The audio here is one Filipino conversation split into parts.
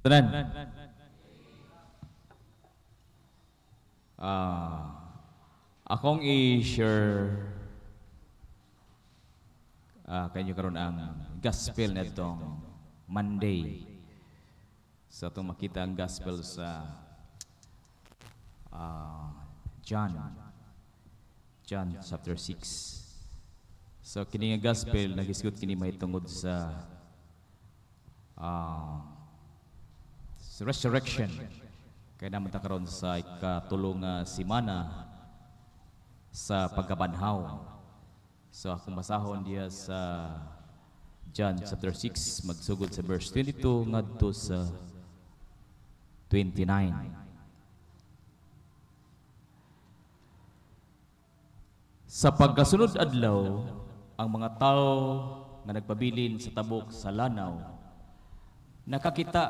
Tanan. Ah, akong i-share uh, ah, kanyo karon ang gospel na itong Monday. Sa so, itong makita ang gospel sa ah, John. John chapter 6. So kini nga gospel nagisgot kini may tungod sa ah, resurrection. Kaya naman karon sa ikatulong uh, ah, simana sa pagkabanhaw. So akong basahon diya sa John chapter 6 magsugod sa verse 22 ngadto sa 29. Sa pagkasunod adlaw, ang mga tao nga nagpabilin sa tabok sa lanaw nakakita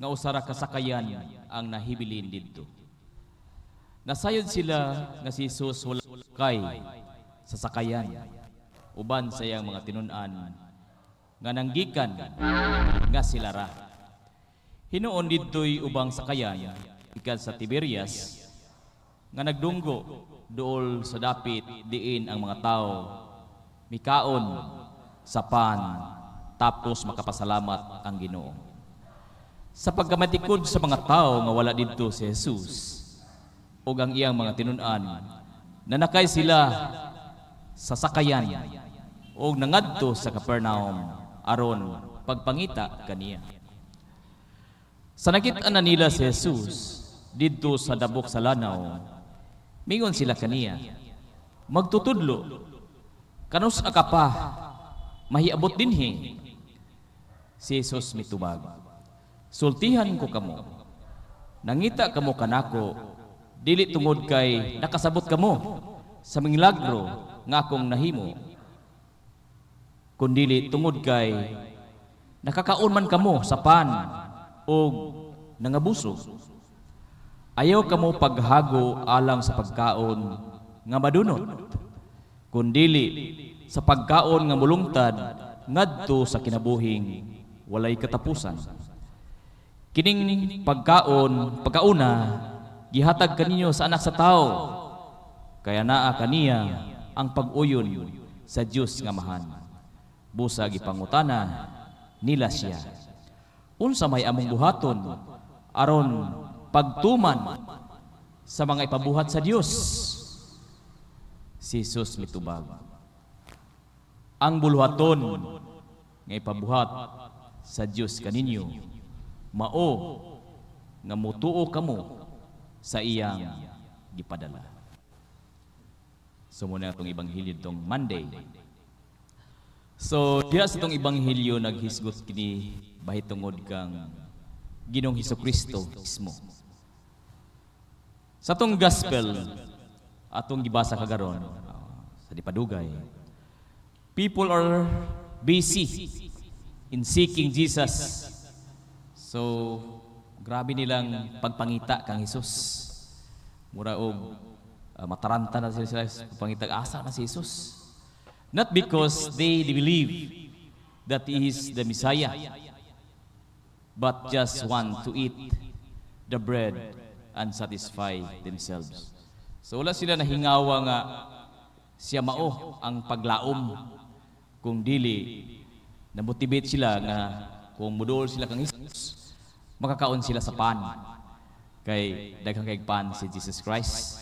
nga usara kasakayan ang nahibilin didto. Nasayod sila nga si Jesus wala kay sa sakayan uban sa iyang mga tinunan nga nanggikan nga sila ra. Hinuon didtoy ubang sakayan ikan sa Tiberias nga nagdunggo dool sa dapit diin ang mga tao mikaon sa pan tapos makapasalamat ang Ginoo sa pagkamatikod sa mga tao nga wala didto si Jesus ug ang iyang mga tinunan nakay sila sa sakayan ug nangadto sa Capernaum aron pagpangita kaniya sa nakita na nila si Jesus didto sa dabok sa lanaw mingon sila kaniya magtutudlo kanus akapa mahiabot dinhi si Jesus mitubag sultihan ko kamo. Nangita kamo kanako, dili tungod kay nakasabot kamo sa milagro nga akong nahimo. Kundili tungod kay nakakaon man kamo sa pan o nangabuso. Ayaw kamo paghago alang sa pagkaon nga madunot, kundili sa pagkaon nga mulungtad ngadto sa kinabuhing walay katapusan. Kining pagkaon, pagkauna, gihatag kaninyo sa anak sa tao, kaya naa kaniya ang pag-uyon sa Dios nga mahan. Busa gipangutana nila siya. Unsa may among buhaton aron pagtuman sa mga ipabuhat sa Dios? Si Jesus mitubag. Ang bulhaton nga ipabuhat sa Dios kaninyo mao nga mutuo kamo sa iyang gipadala. So muna itong ibanghilyo itong Monday. So diya sa itong ibanghilyo naghisgot kini bahitungod kang Ginong Hiso Kristo mismo. Sa tong gospel, atong gibasa kagaron ah, sa dipadugay, people are busy in seeking Jesus So, grabe nilang pagpangita kang Jesus. Mura o uh, ah, mataranta na sila sila pagpangitag asa na si Jesus. Not because they believe that He is the Messiah, but just want to eat the bread and satisfy themselves. So wala sila nahingawa nga siya mao ang paglaom kung dili namotivate sila nga kung mudol sila kang Jesus makakaon sila sa pan kay daghang kay pan si Jesus Christ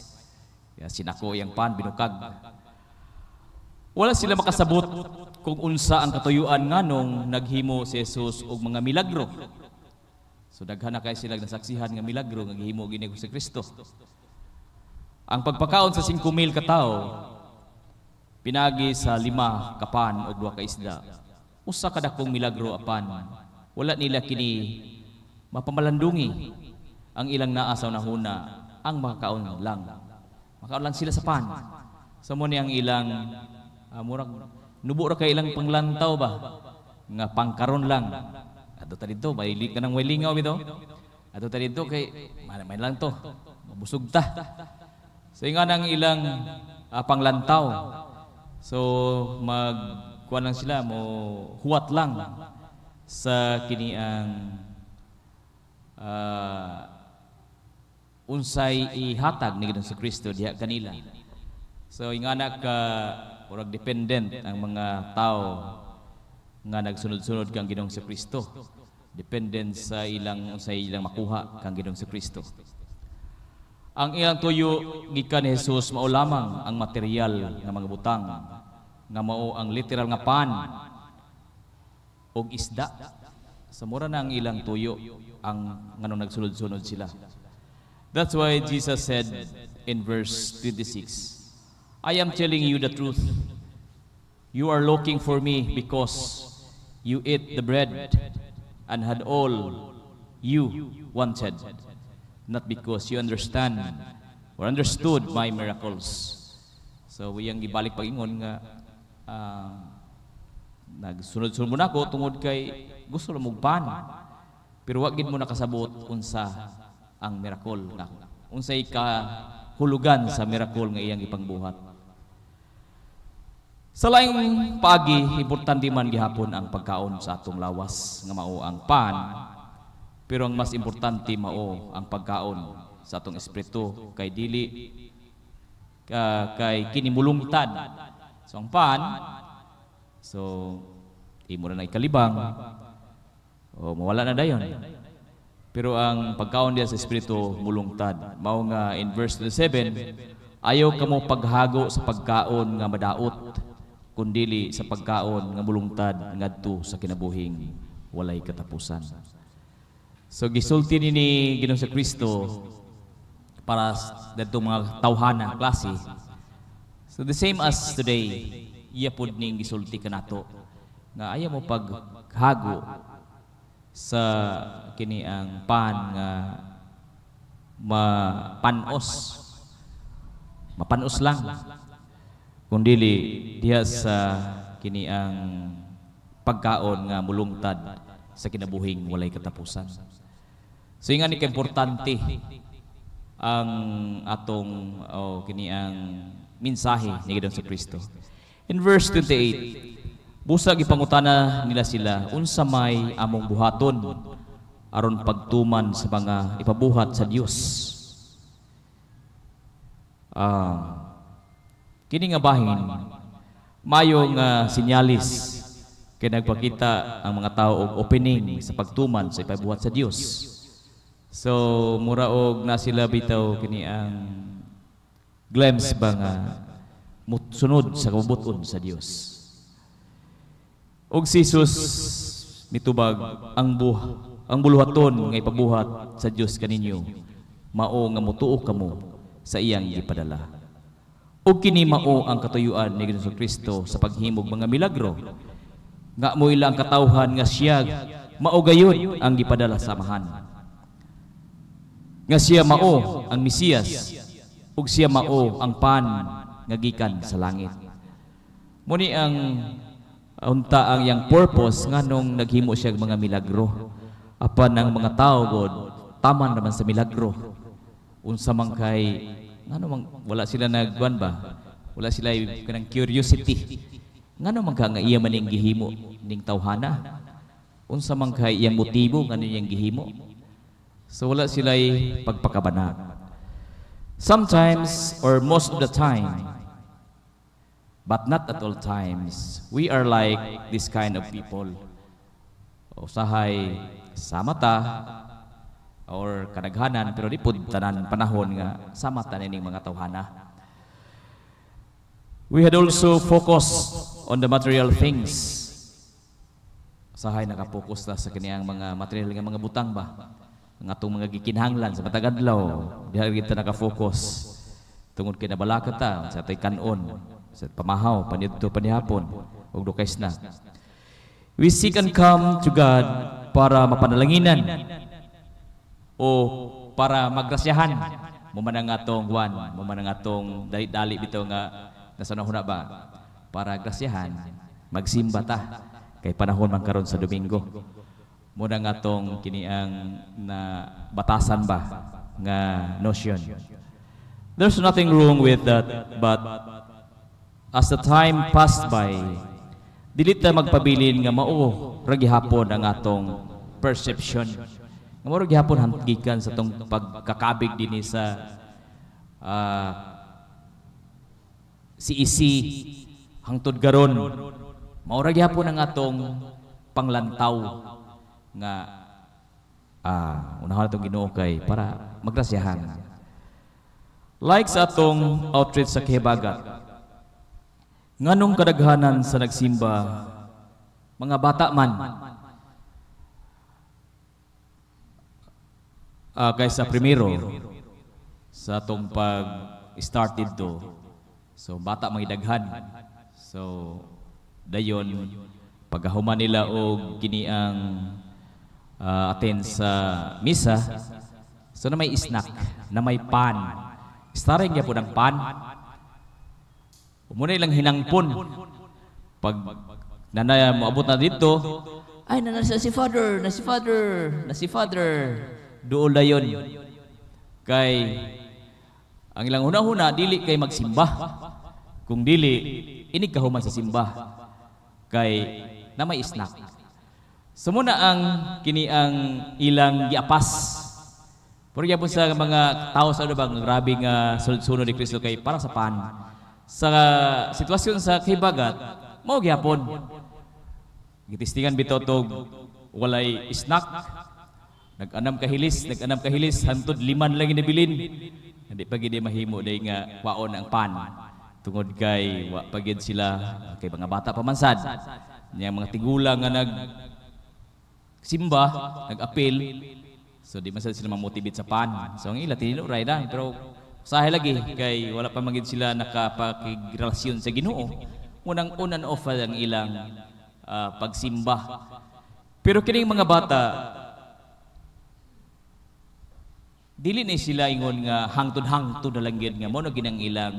ya sinako yang pan binukag wala sila makasabot kung unsa ang katuyuan nganong naghimo si Jesus og mga milagro so daghan na kay sila nasaksihan nga milagro nga gihimo gini si Kristo ang pagpakaon sa 5,000 ka tao pinagi sa lima kapan o duha ka isda usa ka milagro apan wala nila kini mapamalandungi ang ilang naasaw na huna ang makakaon lang. Makaon lang sila sa pan. Sa mo ang ilang uh, murag nubo ra kay ilang panglantaw ba nga pangkaron lang. Ato ta dito maili ka nang wilingaw bito. Ato ta dito kay may lang to. Mabusog ta. So nga nang ilang uh, panglantaw. So mag lang sila mo huwat lang sa kini ang uh, unsay ihatag ni si Kristo diha kanila. So yung anak ka uh, murag dependent ang mga tao nga nagsunod-sunod kang Ginoong si Kristo. Dependent sa ilang sa ilang makuha kang Ginoong si Kristo. Ang ilang tuyo gikan ni Hesus mao lamang ang material nga mga butang nga mao ang literal nga pan og isda sa mura na ang ilang tuyo ang nganong nagsunod-sunod sila. That's why Jesus said in verse 26, I am telling you the truth. You are looking for me because you ate the bread and had all you wanted, not because you understand or understood my miracles. So, ibalik pag-ingon nga uh, nagsunod-sunod mo na ako tungod kay gusto lang mong pero wag gid mo nakasabot unsa ang miracle na unsay ka hulugan sa miracle nga iyang ipangbuhat. Sa laing pagi, importante man gihapon ang pagkaon sa atong lawas nga mao ang pan. Pero ang mas importante mao ang pagkaon sa atong espiritu kay dili uh, kay kinimulungtad. So ang pan so imo na ikalibang, o, mawala na dayon. Pero ang pagkaon diya sa Espiritu mulungtad. Mao nga in verse 7, ayaw kamo paghago sa pagkaon nga madaot, kundili sa pagkaon nga mulungtad ngadto sa kinabuhing walay katapusan. So gisulti ni, ni Ginoong sa Kristo para dito mga tawhana klase. So the same as today, iya pod ning gisulti kanato nga ayaw mo paghago sa kini ang pan nga mapanos mapanos lang kundili diha sa kini ang pagkaon nga mulungtad sa kinabuhing walay katapusan so inga ni importante ang atong oh, kini ang minsahi ni Gidon sa Kristo in verse 28 Busag ipangutana nila sila unsa may among buhaton aron pagtuman sa mga ipabuhat sa Dios. Ah, kini nga bahin mayong uh, sinyalis kay nagpakita ang mga tao og opening sa pagtuman sa ipabuhat sa Dios. So mura og na sila bitaw kini ang glimpse ba nga sunod sa kabubuton sa Dios. Og si Jesus mitubag ang buha ang buluhaton nga ipabuhat sa Dios kaninyo mao nga mutuo kamo sa iyang gipadala. Og kini mao ang katuyuan ni Ginoong Kristo sa paghimog mga milagro nga mo ila ang katawhan nga siya mao gayud ang gipadala sa amahan. Nga siya mao ang Mesiyas ug siya mao ang pan nga gikan sa langit. Muni ang unta ang yang purpose nganong naghimo siya mga milagro apan ang mga tao god taman naman sa milagro unsa man kay ngano man wala sila nagban ba wala sila kanang curiosity ngano man ka iya maning gihimo ning tawhana unsa man kay iyang motibo ngano iyang gihimo so wala sila pagpakabana sometimes or most of the time but not at all times. We are like this kind of people. Usahay sa mata or kadaghanan pero di tanan panahon nga samata mata nining mga tawhana. We had also focused on the material things. Usahay nakapokus ta sa kaniyang mga material nga mga butang ba? Nga atong mga gikinhanglan sa matagadlaw, diha kita nakafocus. Tungod kay nabalaka ta sa atay kanon sa pamahaw panidto panihapon ug dukay snack we seek and come to God para mapanalanginan o para magrasyahan mo man ang atong wan mo man ang atong dali-dali bitaw nga nasanahuna ba para grasyahan magsimba ta kay panahon man karon sa Domingo mo na nga tong kiniang na batasan ba nga notion. There's nothing wrong with that, but As the time passed by, dilita magpabilin nga mao ra gihapon ang atong perception. Nga mao gihapon hantgikan sa tong pagkakabig dinhi sa uh, si isi e hangtod garon. Mao ra gihapon ang atong panglantaw nga ah, unahon atong Ginoo kay para magrasyahan. Like sa atong outreach sa Kebagat, Nganong kadaghanan sa nagsimba, mga bata man, uh, kaysa primero sa atong pag-start dito. So, bata may daghan. So, dayon, pagkahuman nila o kini ang uh, attend sa misa, so na may snack, na may pan. Starin niya po ng pan. Muna ilang hinangpon. Pag nanay moabot na dito, ay na nasa si father, na si father, na si father. Dool na yun. Kay ang ilang huna-huna, dili kay magsimba. Kung dili, inig ka human sa simba. Kay na may snack. Sumuna ang kini ang ilang giapas. Pero yapon sa mga tao sa ano bang grabe nga sunod-sunod ni Kristo kay para sa pan sa sitwasyon sa Kibagat, mao gyapon. Gitistingan bito walay snack. Nag-anam kahilis, nag-anam kahilis, hantod liman lang inabilin. Hindi pa gini mahimo dahil nga waon ang pan. Tungod kay wa pagid sila kay mga bata pamansad. Yang mga tigula nga nag simba, nag-apil. So di man sila motivate sa pan. So ang ila tinuray na pero Sahay lagi kay wala pa magid sila nakapakigrelasyon sa Ginoo. munang unan ofa ang ilang uh, pagsimba. Pero kining mga bata dili ni sila ingon nga hangtod-hangtod na lang nga mo no ginang ilang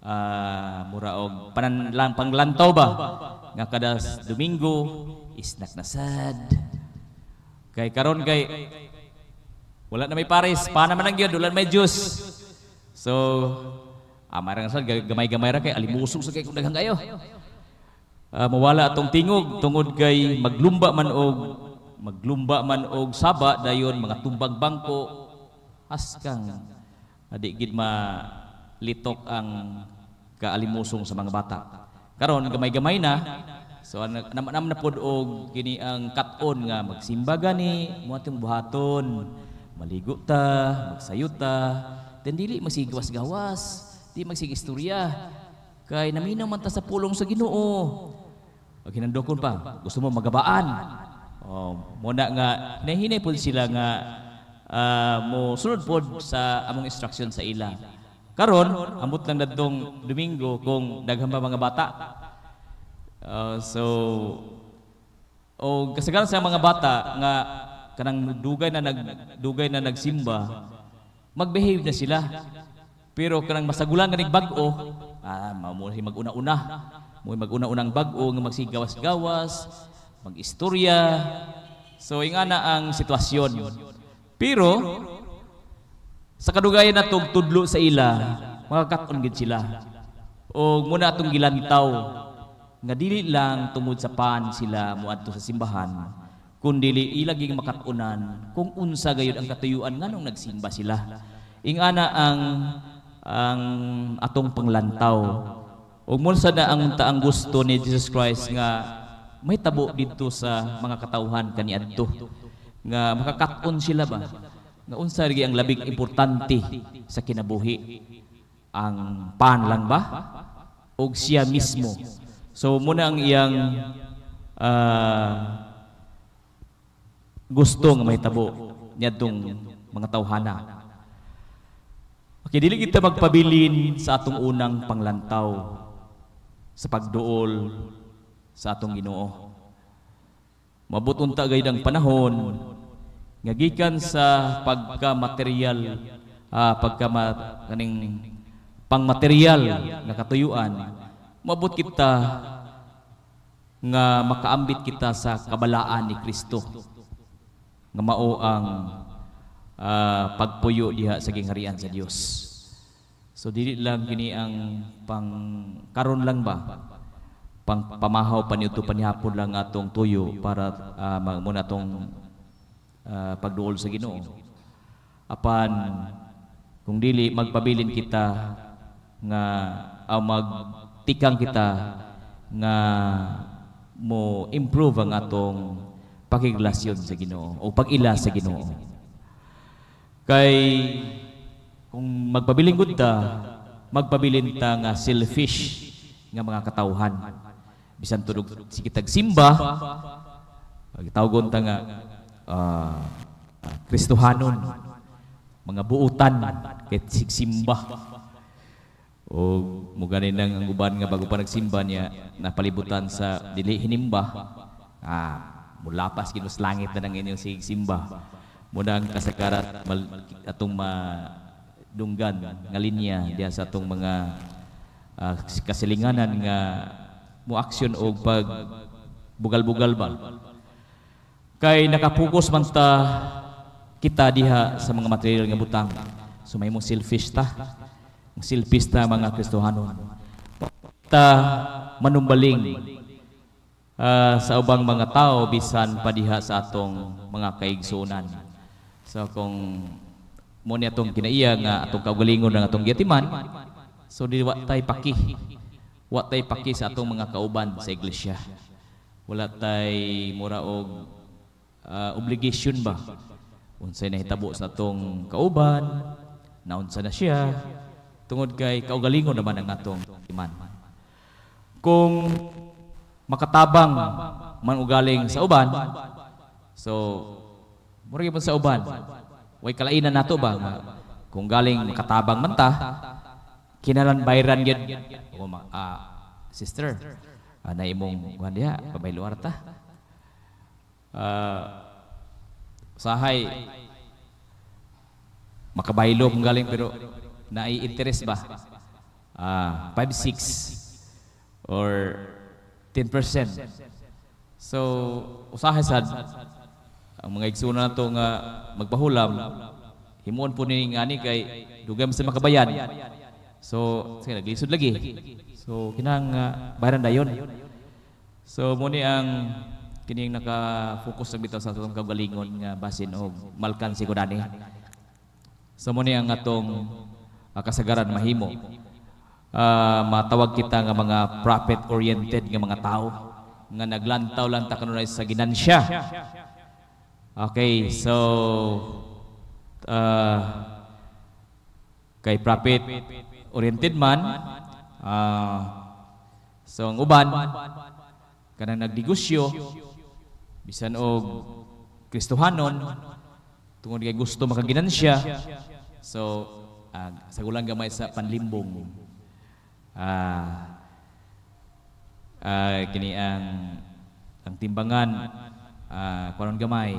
uh, muraog pananlang panglantaw ba nga kada Domingo isnak na sad kay karon kay wala na may pares pa naman ang gyud wala may juice So, amarang ah, sa gamay-gamay ra kay alimuso sa kay kung daghang kayo. Uh, mawala atong tingog tungod kay maglumba man og maglumba man og saba dayon mga tumbag bangko askang adik ah, gid ma litok ang kaalimusong sa mga bata. Karon gamay-gamay na So nam nam na pod og kini ang katon nga magsimba gani, mo atong buhaton, maligo ta, magsayuta, then dili masigwas gawas di magsig kay naminaw man ta sa pulong sa Ginoo og hinandokon pa gusto mo magabaan oh muna nga nahinay pud sila nga uh, ah, mo sunod pod sa among instruction sa ila karon amot lang dadtong Domingo kung daghan mga bata uh, so o kasagaran sa mga bata nga kanang dugay na nag dugay na nagsimba magbehave na sila. Pero kanang masagulan nga bag-o, ah, mo mag-una-una. Mo mag-una-unang bag-o nga magsigawas-gawas, magistorya. So ingana ang sitwasyon. Pero sa kadugayan natong tudlo sa ila, makakaton gid sila. O muna atong gilantaw nga dili lang tungod sa pan sila muadto sa simbahan kundi ilaging makatunan kung unsa gayud ang katuyuan nganong nagsimba sila ingana ang ang atong panglantaw ug mulsa na ang taang gusto ni Jesus Christ nga may tabo didto sa mga katawhan kaniadto nga makakaton sila ba nga unsa lagi ang labing importante sa kinabuhi ang pan lang ba og siya mismo so muna ang iyang uh, gusto gustong mahitabo niadtong mga tawhana. Okay, dili kita magpabilin sa atong unang panglantaw sa pagduol sa atong Ginoo. Mabuton ta gayud ang panahon nga gikan sa pagka-material ah, pagka kaning pangmaterial nga katuyuan mabot kita nga makaambit kita sa kabalaan ni Kristo nga mao ang uh, pagpuyo diha sa gingharian sa Dios. So dili lang gini ang pang karon lang ba pang pamahaw paniuto panihapon lang atong tuyo para uh, ah, muna atong uh, ah, pagduol sa Ginoo. Apan kung dili magpabilin kita nga uh, magtikang kita nga mo improve ang atong pakiglas yun sa Ginoo o pagila sa Ginoo. Kay kung magpabilingod ta, magpabilin ta nga selfish nga mga katawhan. Bisan tunog si kitag simba, tawgon ta nga uh, Kristohanon, mga buutan kay sigsimba. O muganin nang ang uban nga bago pa nagsimba niya napalibutan sa dili hinimba. Ah, mula pa sa langit na ng inyong sigsimba muna ang kasakarat atong madunggan nga linya diya sa atong mga uh, kasilinganan nga muaksyon og pag bugal-bugal ba kay nakapokus man ta kita diha sa mga material nga butang so mo mong selfish ta selfish mga kristohanon ta manumbaling uh, sa ubang mga tao bisan padiha sa atong mga kaigsunan. So kung mo ni atong kinaiya nga atong kaugalingon ng atong giyatiman, so di tay paki. Wa tay paki sa atong mga kauban sa iglesia. Wala tay mura og uh, obligation ba unsay nahitabo sa atong kauban, naunsa na siya, tungod kay kaugalingon naman ang atong iman. Kung makatabang man ugaling sa uban. So, mura sa uban. Way kalainan nato ba nga kung galing makatabang man ta, kinalan bayran gyud. O uh, ah, sister, uh, na imong kuan diha, pabayluar ta. Uh, sahay makabaylo kung galing pero nai-interest ba? Ah, uh, 5-6 or 10%. So, usahay sad ang mga igsoon na to nga magpahulam himuon po ni ngani kay dugay sa makabayan. So, sige naglisod lagi. So, kinang uh, ah, bayaran dayon. So, muni ang kining naka-focus lang bitaw sa atong kagalingon nga basin o Malkan si Sigodani. So, muni ang atong uh, kasagaran mahimo uh, matawag kita nga mga profit oriented nga mga tao nga naglantaw lang ta kanunay sa ginansya. Okay, so uh, kay profit oriented man uh, so ang uban kanang nagdegosyo bisan og Kristohanon tungod kay gusto makaginansya so uh, sa gulang gamay sa panlimbong uh, uh, kini ang ang timbangan uh, ah, karon gamay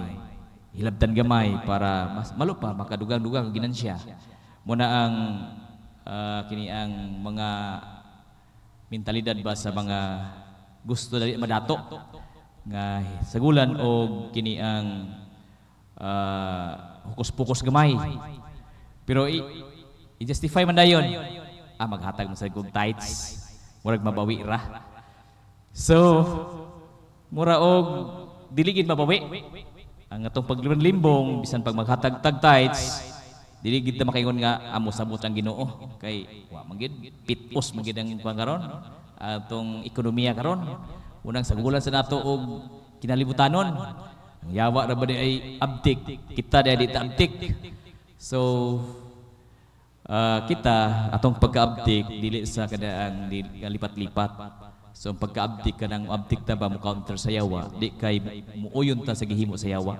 hilabdan gamay para mas malupa pa makadugang-dugang ginansya muna ang uh, kini ang mga mentalidad ba sa mga gusto dali madato nga sagulan o kini ang uh, hukus-pukus gamay pero i-justify man dayon ah, maghatag mo sa kong tights. Murag mabawi ra. So, mura muraog, diligid mabawi. Ang atong paglimbong, bisan pag maghatag tag tights, dili gid ta makaingon nga amo ah, sabot ang Ginoo kay wa man gid pitos man gid ang kuan atong ekonomiya karon unang sagulan sa nato og kinalibutanon ang yawa ra ba ay abdik? kita dai di abtik so uh, kita atong pagkaabdik dili sa kadaang lipat-lipat. So ang pagkaabdik ka ng abdik ta ba mo counter sa yawa, di kay muuyon ta sa gihimo sa yawa.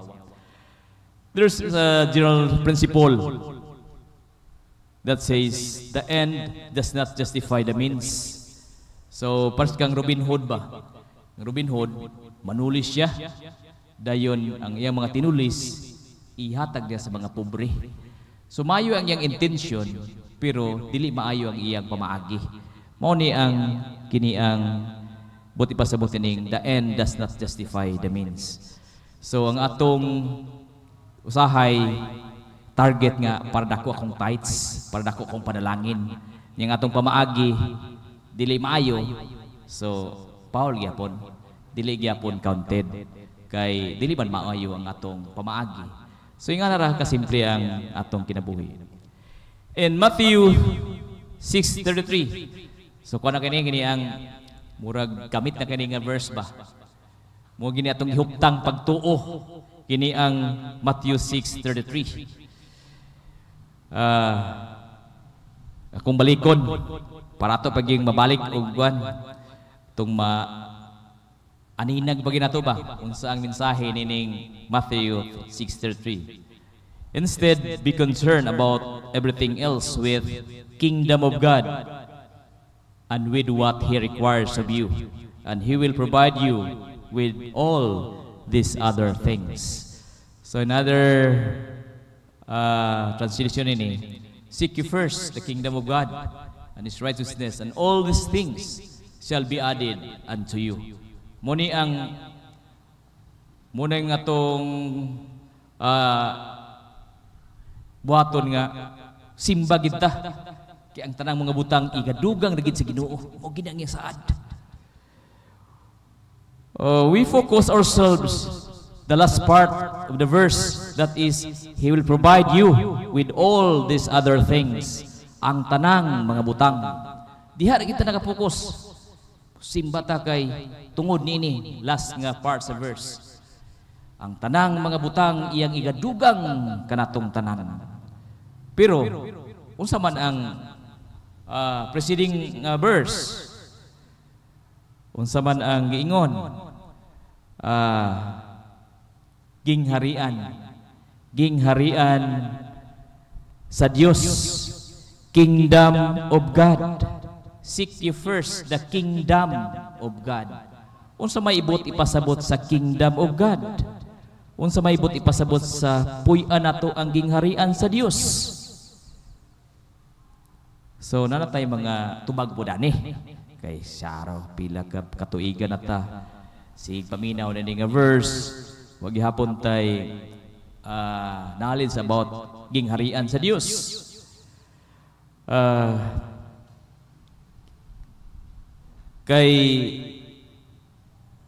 There's a general principle that says the end does not justify the means. So parang kang Robin Hood ba? Robin Hood, manulis siya. Dayon ang iyang mga tinulis, ihatag niya sa mga pobre. Sumayo ang iyang intention, pero dili maayo ang iyang pamaagi. Mao ni ang kini ang buti pa sa butining, the end does not justify the means. So ang atong usahay target nga para dako akong tights, para dako akong panalangin. Yang atong pamaagi dili maayo. So Paul gyapon, dili gyapon counted kay dili man maayo ang atong pamaagi So yung nga kasimple ang atong kinabuhi. In Matthew 6.33 So kung na kini, kini ang murag gamit na kini nga verse ba? Mo gini atong huptang pagtuo. Kini ang Matthew 6.33 uh, Kung balikon, para to paging mabalik og guan itong ma Ani ba ginato ba? Unsa ang mensahe nining Matthew 6.33 Instead, be concerned about everything else with kingdom of God and with what He requires of you. And He will provide you with all these other things. So another uh, translation ini, Seek you first the kingdom of God and His righteousness and all these things shall be added unto you. Muni ang muneng atong tong uh, ah, buhaton nga simba kita. Kaya ang tanang mga butang igadugang regit sa ginoo. O ginangya saad. Uh, oh, we focus ourselves the last part of the verse that is He will provide you with all these other things. Ang tanang mga butang. Diha kita nakapokus simbata kay tungod niini last nga part sa verse ang tanang mga butang iyang igadugang kanatong tanan pero unsa man ang uh, preceding uh, verse unsa man ang giingon uh, gingharian gingharian sa Dios kingdom of God Seek ye first the kingdom of God. Unsa may ibot ipasabot sa kingdom of God? Unsa may ibot ipasabot sa puy-an nato ang gingharian sa Dios? So na natay mga tubag po dani. Kay saro pila ka katuigan nata. Sig paminaw na nga verse. Wag gihapon tay uh, knowledge about gingharian sa Dios. Uh, ah, Kay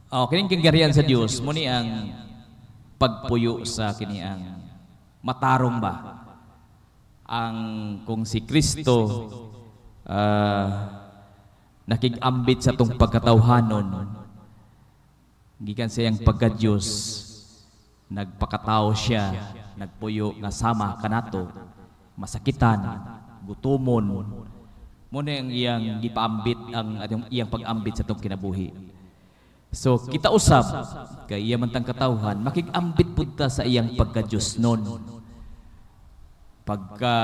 Oh, kining kinggarian sa Dios mo ni ang pagpuyo sa kini ang matarong ba ang kung si Kristo uh, nakigambit sa tong pagkatawhanon gikan sa yang pagka-Dios nagpakatao siya nagpuyo nga sama kanato masakitan gutumon Muna ang iyang gipaambit ang atong iyang pagambit sa tong kinabuhi. So kita usab kay iya man tang katawhan makigambit pud ta sa iyang pagka-Dios nun. Pagka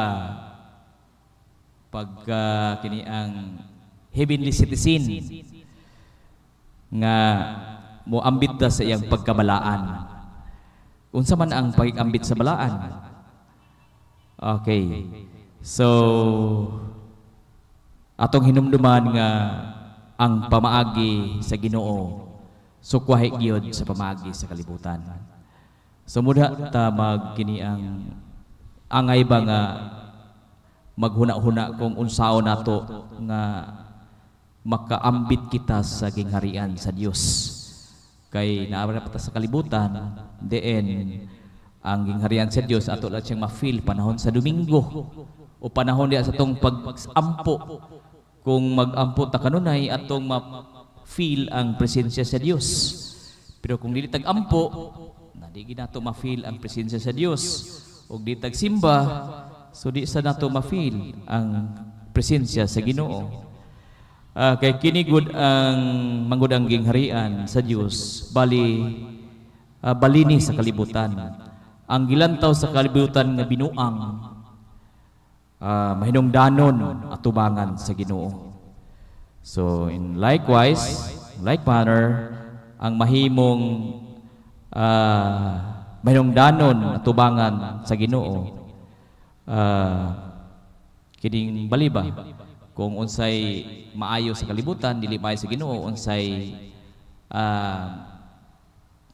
pagka kini ang heavenly citizen nga moambit ta sa iyang pagkamalaan. Unsa man ang pagambit sa balaan? Okay. So, atong hinumduman nga ang pamaagi sa Ginoo sukwahi gyud sa pamaagi sa kalibutan sumudha ta magkini ang angay ba nga maghuna-huna kung unsao nato nga makaambit kita sa gingharian sa Dios kay naabra pa sa kalibutan diin ang gingharian sa Dios ato lang siyang ma-feel panahon sa Domingo o panahon diya sa tong pag-ampo kung mag-ampot ta kanunay atong ma-feel ang presensya sa Dios. Pero kung dili tag ampo, nadi nato ma-feel ang presensya sa Dios. Og di tag simba, so di sa nato ma-feel ang presensya sa Ginoo. Uh, kay kinigod ang mangudangging gingharian sa Dios, bali uh, ah, balini sa kalibutan. Ang gilantaw sa kalibutan nga binuang uh, mahinungdanon at tubangan sa Ginoo. So in likewise, like manner, ang mahimong uh, mahinungdanon at tubangan sa Ginoo uh, kining baliba kung unsay maayo sa kalibutan dili maayo sa Ginoo unsay uh,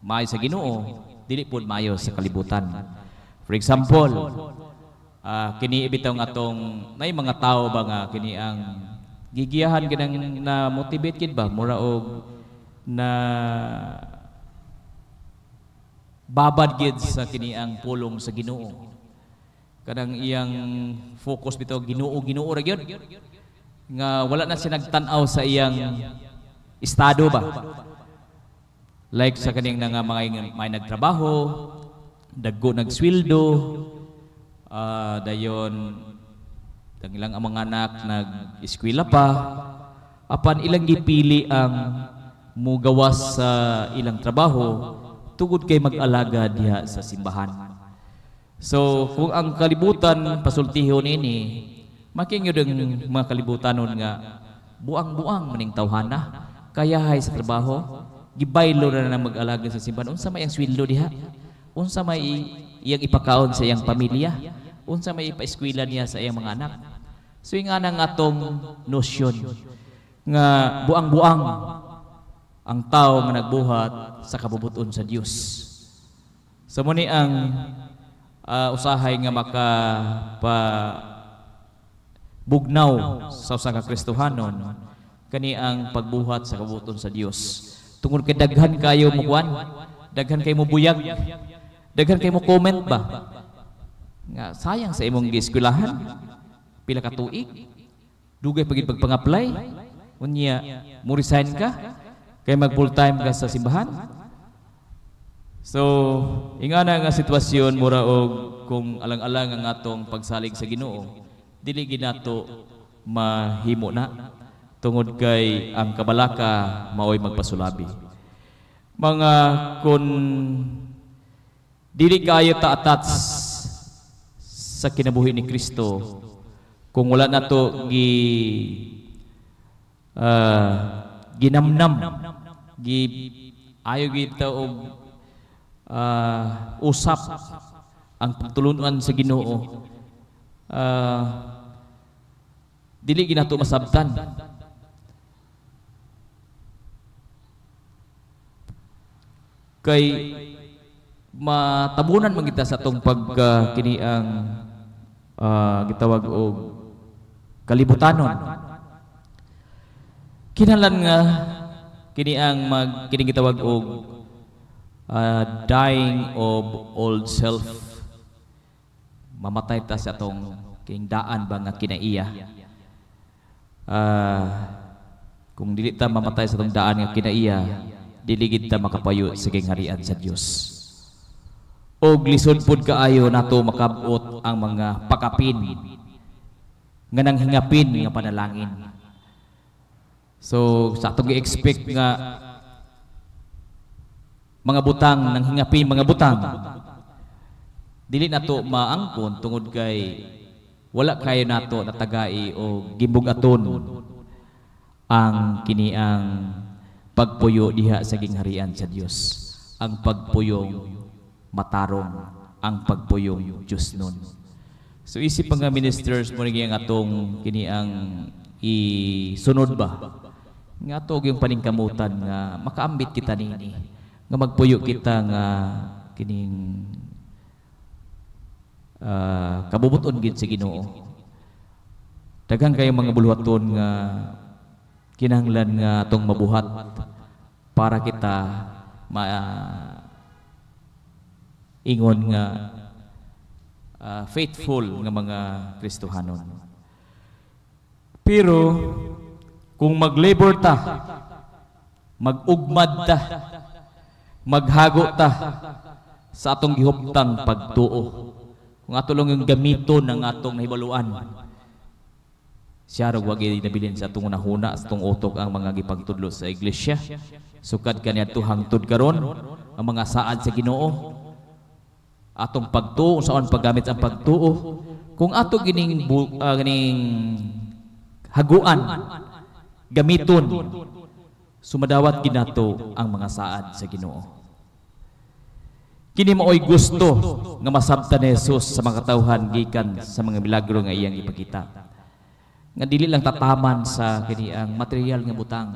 maayo sa Ginoo dili pud maayo sa kalibutan for example uh, ah, kini ibitaw nga atong may mga tao ba nga kini ang gigiyahan kinang na motivate kid ba mura og na babad gid sa kini ang pulong sa Ginoo kanang iyang focus bitaw Ginoo Ginoo ra gyud nga wala na siya nagtan sa iyang estado ba like sa kaning nga mga may nagtrabaho daggo nagsweldo Uh, dayon ang ilang ang mga anak nag-eskwela pa apan ilang gipili ang mugawas sa ilang trabaho tugod kay mag-alaga diha sa simbahan. So kung ang kalibutan pasultihon ini makingyo yun ang mga kalibutanon nga buang-buang maning tawhana kayahay sa trabaho gibaylo na na mag-alaga sa simbahan unsa may ang sweldo diha unsa may iyang ipakaon sa iyang pamilya, unsa may ipaeskwela niya sa iyang mga anak. So yung nga nga atong nosyon nga buang-buang ang tao nga nagbuhat sa kabubuton sa Dios. Sa so, muni ang uh, usahay nga maka pa bugnaw sa usa ka Kristohanon kani ang pagbuhat sa kabubuton sa Dios. Tungod kay daghan kayo mukuan, daghan kayo mubuyag, Daghan kay mo comment ba? Nga sayang sa imong gieskulahan. Pila ka tuig? Dugay pagid pagpang-apply. Unya mo resign ka kay mag full time ka sa simbahan. So, ingana nga sitwasyon mura og kung alang-alang ang atong pagsalig sa Ginoo, dili ginato mahimo na tungod kay ang kabalaka maoy magpasulabi. Mga kon Dili kayo taatat sa kinabuhi ni Kristo kung wala na to gi uh, ginamnam gi ayo gita og uh, usap ang pagtulunan sa Ginoo uh, dili ginato masabtan kay matabunan man kita sa tong pagka kini ang uh, ah, gitawag og kalibutanon. kinalan nga kini ang mag kini gitawag og uh, ah, dying of old self. Mamatay ta sa tong kining daan ba nga kinaiya. Uh, kung dili ta mamatay sa tong daan nga kinaiya, dili gid ta makapayo sa king kingharian sa Dios o lisod pod kaayo nato makabot ang mga pakapin nga nang hingapin nga panalangin. So sa atong expect nga mga butang nang hingapin mga butang dili nato maangkon tungod kay wala kayo nato natagai o gimbugaton ang kini ang pagpuyo diha sa gingharian sa Dios ang pagpuyong matarong ang pagpuyong Diyos nun. So isip pa nga ministers mo nga atong kini ang isunod ba? Nga atog yung paningkamutan nga makaambit kita nini. Nga magpuyo kita nga kining uh, kabubuton gid sa Ginoo. Daghang kayo mga buluhaton nga kinanglan nga atong mabuhat para kita ma uh, ingon nga uh, faithful nga mga Kristohanon. Pero kung maglabor ta, magugmad ta, maghago ta sa atong gihuptang pagtuo. Kung ato lang yung gamito ng atong nahibaluan, siya raw wagi nabilin sa atong nahuna sa atong utok ang mga gipagtudlo sa iglesia. Sukad kaniya tuhang tudgaron, karon ang mga saad sa Ginoo atong pagtuo saon paggamit ang pagtuo kung ato gining uh, gining haguan gamiton sumadawat ginato ang mga saad sa Ginoo kini maoy gusto nga masabtan ni Hesus sa mga tawhan gikan sa mga milagro nga iyang ipakita nga dili lang tataman sa kini ang material nga butang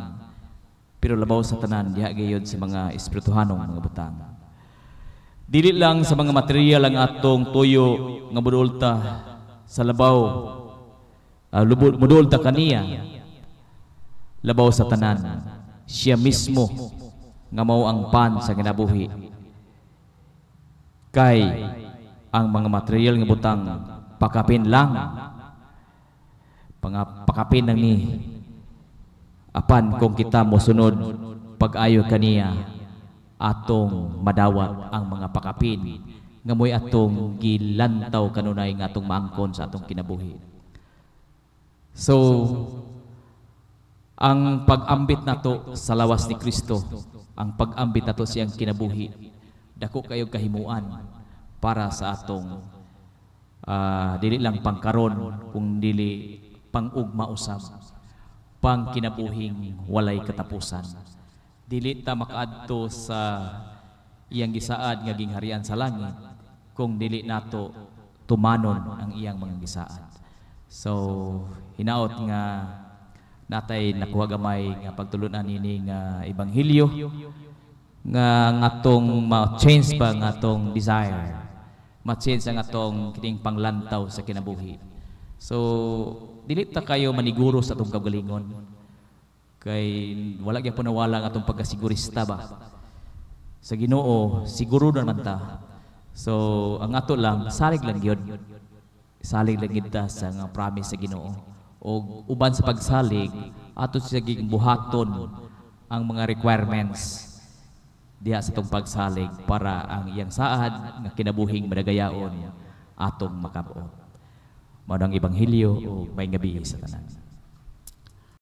pero labaw sa tanan diha gayud sa mga espirituhanong mga butang Dili lang sa mga material ang atong tuyo nga budulta sa labaw. Uh, ah, budulta kaniya. Labaw sa tanan. Siya mismo nga mao ang pan sa ginabuhi. Kay ang mga material nga butang pakapin lang. Pakapin lang ni apan kung kita mo sunod pag-ayo kaniya atong madawat ang mga pakapin nga moy atong gilantaw kanunay nga atong maangkon sa atong kinabuhi. So ang pag-ambit nato sa lawas ni Kristo, ang pag-ambit nato siyang kinabuhi, dako kayo kahimuan para sa atong uh, dili lang pangkaron kung dili pangugma usab pang kinabuhing walay katapusan dili ta makaadto sa iyang gisaad nga gingharian sa langit kung dili nato tumanon ang iyang mga gisaad. So hinaot nga natay nakuha gamay nga pagtulunan ini nga ebanghelyo nga ngatong ma-change pa ngatong desire ma-change ang atong kining panglantaw sa kinabuhi so dili ta kayo maniguro sa atong kagalingon Kay wala gyud panawala ang atong pagkasigurista ba. Sa Ginoo, siguro naman ta. So, ang ato lang, salig lang gyud. Salig lang gyud sa nga promise sa Ginoo. O uban sa pagsalig, ato siya buhaton ang mga requirements diha sa itong pagsalig para ang iyang saad nga kinabuhing madagayaon atong makabuot. Mao ang ebanghelyo o may gabi sa tanan.